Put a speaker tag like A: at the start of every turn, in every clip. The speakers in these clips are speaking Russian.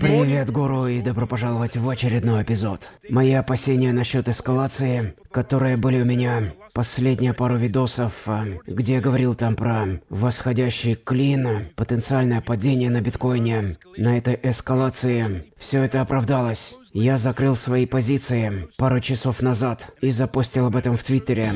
A: Привет, гуру, и добро пожаловать в очередной эпизод. Мои опасения насчет эскалации, которые были у меня последние пару видосов, э, где я говорил там про восходящий клин, потенциальное падение на биткоине, на этой эскалации, все это оправдалось. Я закрыл свои позиции пару часов назад и запустил об этом в Твиттере.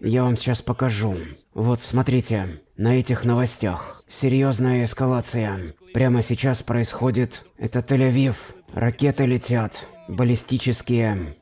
A: Я вам сейчас покажу. Вот смотрите, на этих новостях. Серьезная эскалация. Прямо сейчас происходит... Это Тель-Авив. Ракеты летят. Баллистические.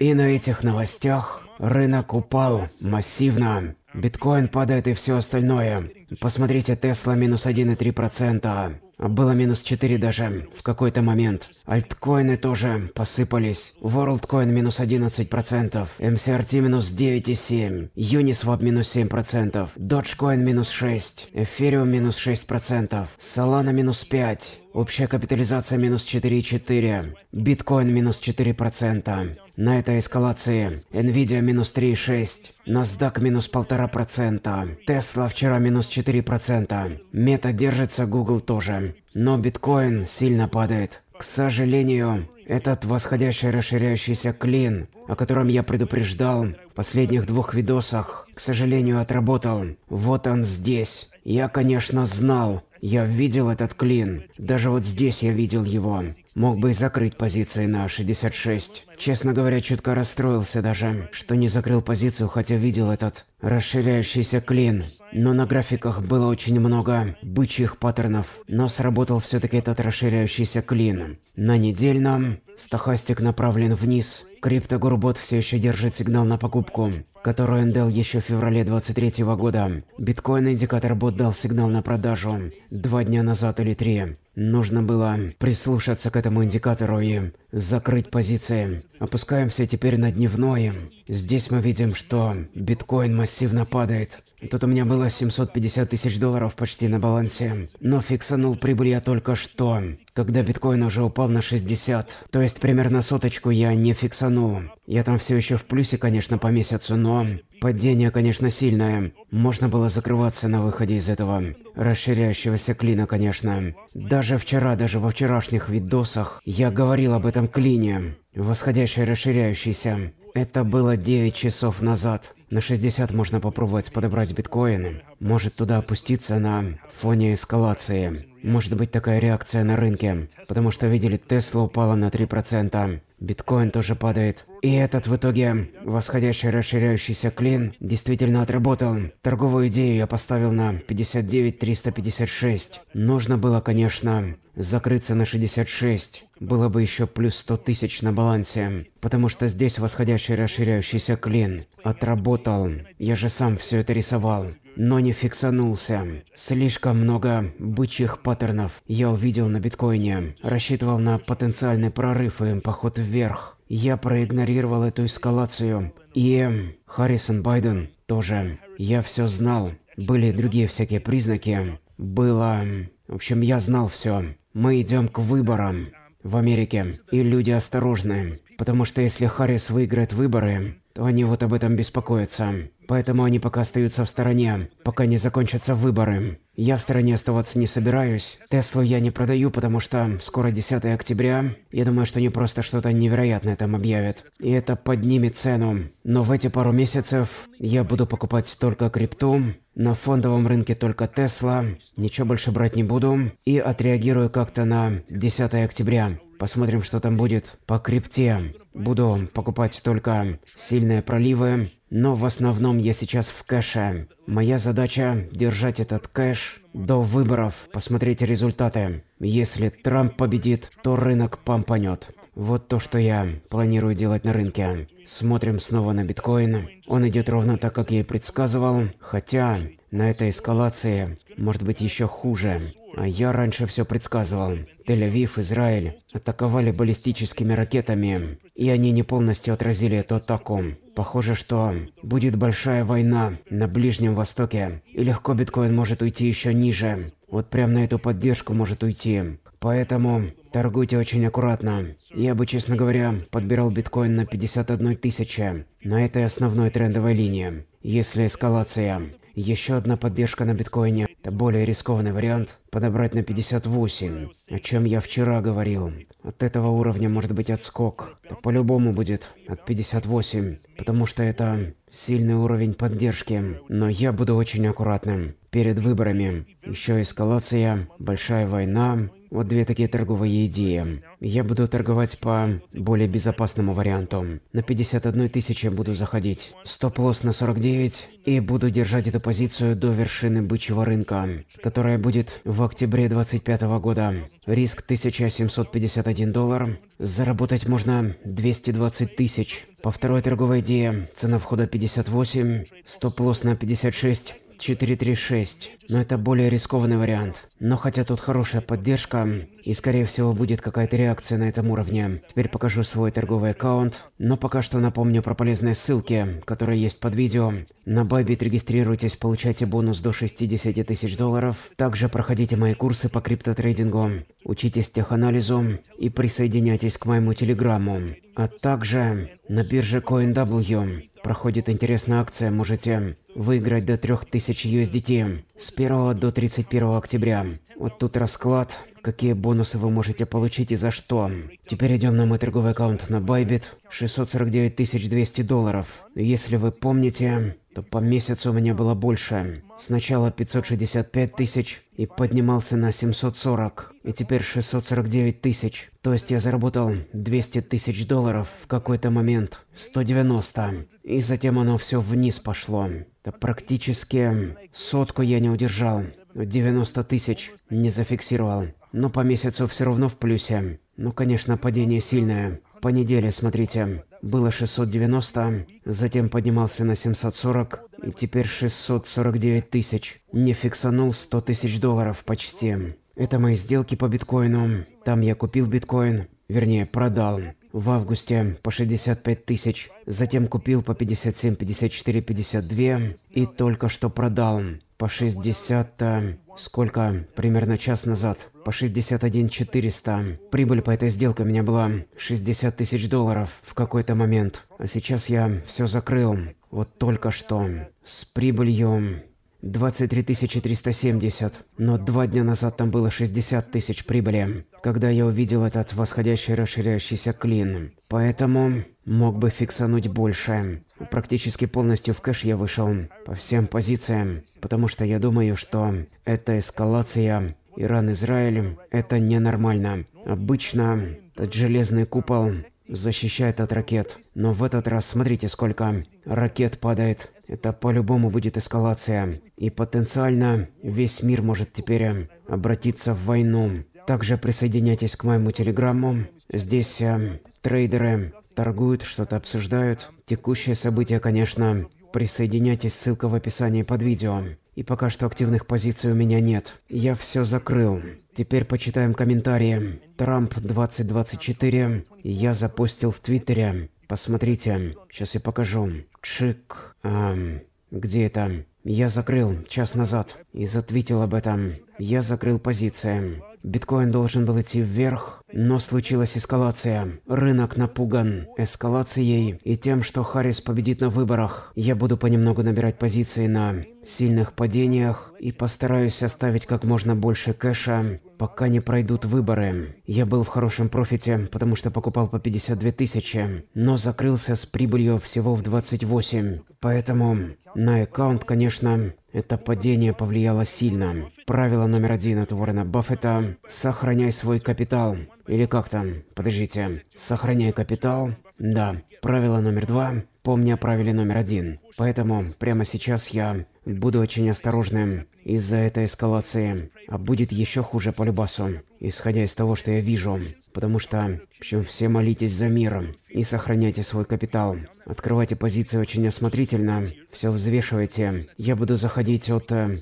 A: И на этих новостях рынок упал массивно. Биткоин падает и все остальное. Посмотрите, Тесла минус 1,3%. Было минус 4 даже в какой-то момент. Альткоины тоже посыпались. WorldCoin минус 11%. MCRT минус 9,7%. Uniswap минус 7%. Dogecoin минус 6%. Ethereum минус 6%. Solana минус 5%. Общая капитализация минус 4,4%. Биткоин минус 4%. На этой эскалации Nvidia минус 3,6, NASDAQ минус 1,5%, Tesla вчера минус 4%, Meta держится, Google тоже. Но биткоин сильно падает. К сожалению, этот восходящий расширяющийся клин, о котором я предупреждал в последних двух видосах, к сожалению, отработал. Вот он здесь. Я, конечно, знал. Я видел этот клин. Даже вот здесь я видел его. Мог бы и закрыть позиции на 66. Честно говоря, чутка расстроился даже, что не закрыл позицию, хотя видел этот расширяющийся клин. Но на графиках было очень много бычьих паттернов, но сработал все-таки этот расширяющийся клин. На недельном стахастик направлен вниз, Криптогурбот все еще держит сигнал на покупку, которую он дал еще в феврале 23 го года. Биткоин-индикатор бот дал сигнал на продажу два дня назад или три. Нужно было прислушаться к этому индикатору и закрыть позиции. Опускаемся теперь на дневной. Здесь мы видим, что биткоин массивно падает. Тут у меня было 750 тысяч долларов почти на балансе. Но фиксанул прибыль я только что, когда биткоин уже упал на 60. То есть примерно соточку я не фиксанул утону. Я там все еще в плюсе, конечно, по месяцу, но падение, конечно, сильное. Можно было закрываться на выходе из этого расширяющегося клина, конечно. Даже вчера, даже во вчерашних видосах я говорил об этом клине, восходящий расширяющийся. Это было 9 часов назад. На 60 можно попробовать подобрать биткоины. Может туда опуститься на фоне эскалации. Может быть такая реакция на рынке, потому что видели, Тесла упала на 3%, биткоин тоже падает. И этот в итоге восходящий расширяющийся клин действительно отработал. Торговую идею я поставил на 59 356. Нужно было, конечно, закрыться на 66. Было бы еще плюс 100 тысяч на балансе, потому что здесь восходящий расширяющийся клин отработал. Я же сам все это рисовал но не фиксанулся. Слишком много бычьих паттернов я увидел на биткоине. Рассчитывал на потенциальный прорыв и поход вверх. Я проигнорировал эту эскалацию. И Харрисон Байден тоже. Я все знал. Были другие всякие признаки. Было... В общем, я знал все. Мы идем к выборам в Америке. И люди осторожны. Потому что если Харрис выиграет выборы, то они вот об этом беспокоятся. Поэтому они пока остаются в стороне, пока не закончатся выборы. Я в стороне оставаться не собираюсь. Теслу я не продаю, потому что скоро 10 октября. Я думаю, что не просто что-то невероятное там объявят. И это поднимет цену. Но в эти пару месяцев я буду покупать только крипту, на фондовом рынке только Тесла, ничего больше брать не буду, и отреагирую как-то на 10 октября. Посмотрим, что там будет по крипте. Буду покупать только сильные проливы, но в основном я сейчас в кэше. Моя задача – держать этот кэш до выборов, Посмотрите результаты. Если Трамп победит, то рынок пампанет. Вот то, что я планирую делать на рынке. Смотрим снова на биткоин. Он идет ровно так, как я и предсказывал. Хотя на этой эскалации может быть еще хуже. А я раньше все предсказывал. Тель-Авив, Израиль атаковали баллистическими ракетами, и они не полностью отразили эту атаку. Похоже, что будет большая война на Ближнем Востоке, и легко биткоин может уйти еще ниже. Вот прям на эту поддержку может уйти. Поэтому торгуйте очень аккуратно. Я бы, честно говоря, подбирал биткоин на 51 тысяча. На этой основной трендовой линии. Если эскалация. Еще одна поддержка на биткоине – это более рискованный вариант подобрать на 58, о чем я вчера говорил. От этого уровня может быть отскок. По-любому будет от 58, потому что это сильный уровень поддержки. Но я буду очень аккуратным перед выборами. Еще эскалация, большая война. Вот две такие торговые идеи. Я буду торговать по более безопасному варианту. На 51 тысяче буду заходить. Стоп-лосс на 49. И буду держать эту позицию до вершины бычьего рынка, которая будет в в октябре 25 года риск 1751 доллар. Заработать можно 220 тысяч. По второй торговой идее цена входа 58, стоп-лосс на 56, 436, но это более рискованный вариант. Но хотя тут хорошая поддержка, и скорее всего будет какая-то реакция на этом уровне. Теперь покажу свой торговый аккаунт, но пока что напомню про полезные ссылки, которые есть под видео. На Bybit регистрируйтесь, получайте бонус до 60 тысяч долларов. Также проходите мои курсы по криптотрейдингу, учитесь теханализу и присоединяйтесь к моему телеграмму. А также на бирже CoinW проходит интересная акция, можете выиграть до 3000 USDT с 1 до 31 октября. Вот тут расклад, какие бонусы вы можете получить и за что. Теперь идем на мой торговый аккаунт на Bybit, 649 200 долларов. Если вы помните, то по месяцу у меня было больше. Сначала 565 тысяч и поднимался на 740 и теперь 649 тысяч. То есть я заработал 200 тысяч долларов в какой-то момент, 190. И затем оно все вниз пошло. Это практически сотку я не удержал, 90 тысяч не зафиксировал. Но по месяцу все равно в плюсе. Ну, конечно, падение сильное. По неделе, смотрите, было 690, затем поднимался на 740, и теперь 649 тысяч. Не фиксанул 100 тысяч долларов почти. Это мои сделки по биткоину. Там я купил биткоин, вернее, продал. В августе по 65 тысяч, затем купил по 57, 54, 52 и только что продал по 60, э, сколько, примерно час назад, по 61 400. Прибыль по этой сделке у меня была 60 тысяч долларов в какой-то момент. А сейчас я все закрыл. Вот только что. С прибылью 23 370, но два дня назад там было 60 тысяч прибыли, когда я увидел этот восходящий расширяющийся клин. Поэтому мог бы фиксануть больше. Практически полностью в кэш я вышел по всем позициям, потому что я думаю, что эта эскалация Иран-Израиль – это ненормально. Обычно этот железный купол защищает от ракет, но в этот раз смотрите сколько ракет падает. Это по-любому будет эскалация. И потенциально весь мир может теперь э, обратиться в войну. Также присоединяйтесь к моему телеграмму. Здесь э, трейдеры торгуют, что-то обсуждают. Текущее событие, конечно. Присоединяйтесь, ссылка в описании под видео. И пока что активных позиций у меня нет. Я все закрыл. Теперь почитаем комментарии. Трамп 2024. Я запустил в Твиттере. Посмотрите, сейчас я покажу. Чик. Эм, где это? Я закрыл час назад и затвитил об этом. Я закрыл позиции. Биткоин должен был идти вверх, но случилась эскалация. Рынок напуган эскалацией и тем, что Харрис победит на выборах. Я буду понемногу набирать позиции на сильных падениях и постараюсь оставить как можно больше кэша, пока не пройдут выборы. Я был в хорошем профите, потому что покупал по 52 тысячи, но закрылся с прибылью всего в 28. Поэтому на аккаунт, конечно, это падение повлияло сильно. Правило номер один от Уоррена Баффета – сохраняй свой капитал. Или как там? Подождите. Сохраняй капитал? Да. Правило номер два – помни о правиле номер один. Поэтому прямо сейчас я буду очень осторожным из-за этой эскалации. А будет еще хуже по любасу, исходя из того, что я вижу. Потому что, в общем, все молитесь за мир и сохраняйте свой капитал. Открывайте позиции очень осмотрительно, все взвешивайте. Я буду заходить от 50-52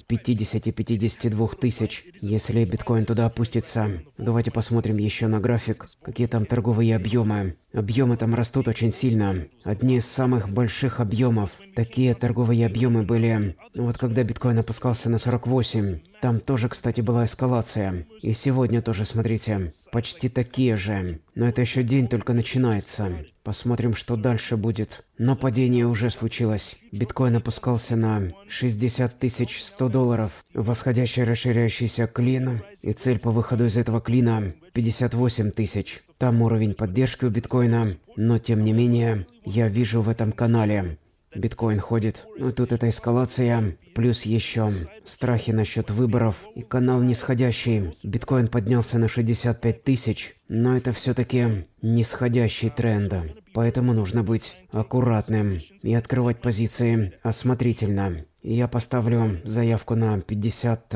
A: э, тысяч, если биткоин туда опустится. Давайте посмотрим еще на график, какие там торговые объемы. Объемы там растут очень сильно. Одни из самых больших объемов, такие Такие торговые объемы были. Вот когда биткоин опускался на 48, там тоже, кстати, была эскалация. И сегодня тоже, смотрите, почти такие же. Но это еще день только начинается. Посмотрим, что дальше будет. Но падение уже случилось. Биткоин опускался на 60 тысяч 100 долларов. Восходящий расширяющийся клин. И цель по выходу из этого клина 58 тысяч. Там уровень поддержки у биткоина. Но тем не менее, я вижу в этом канале биткоин ходит. Но ну, тут эта эскалация, плюс еще страхи насчет выборов и канал нисходящий. Биткоин поднялся на 65 тысяч, но это все-таки нисходящий тренд, Поэтому нужно быть аккуратным и открывать позиции осмотрительно. Я поставлю заявку на 50,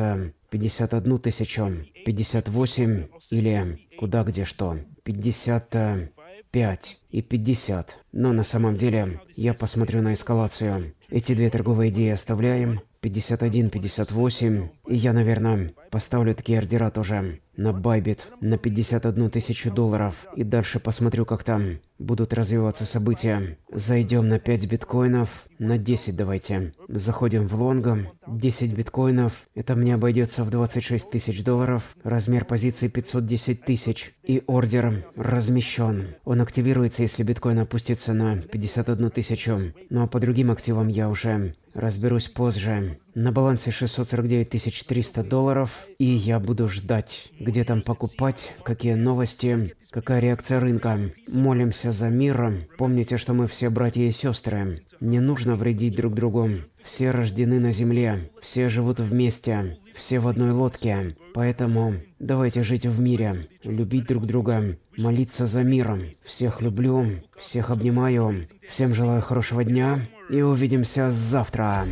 A: 51 э, тысячу, 58 или куда где что. 50 5 и 50. Но на самом деле я посмотрю на эскалацию. Эти две торговые идеи оставляем, 51, 58. И я, наверное, поставлю такие ордера тоже на Байбит на 51 тысячу долларов. И дальше посмотрю, как там будут развиваться события. Зайдем на 5 биткоинов, на 10 давайте. Заходим в лонгом. 10 биткоинов, это мне обойдется в 26 тысяч долларов. Размер позиции 510 тысяч. И ордер размещен. Он активируется, если биткоин опустится на 51 тысячу. Ну а по другим активам я уже Разберусь позже. На балансе 649 300 долларов, и я буду ждать, где там покупать, какие новости, какая реакция рынка. Молимся за мир. Помните, что мы все братья и сестры. Не нужно вредить друг другу. Все рождены на земле, все живут вместе, все в одной лодке. Поэтому давайте жить в мире, любить друг друга, молиться за миром. Всех люблю, всех обнимаю, всем желаю хорошего дня и увидимся завтра.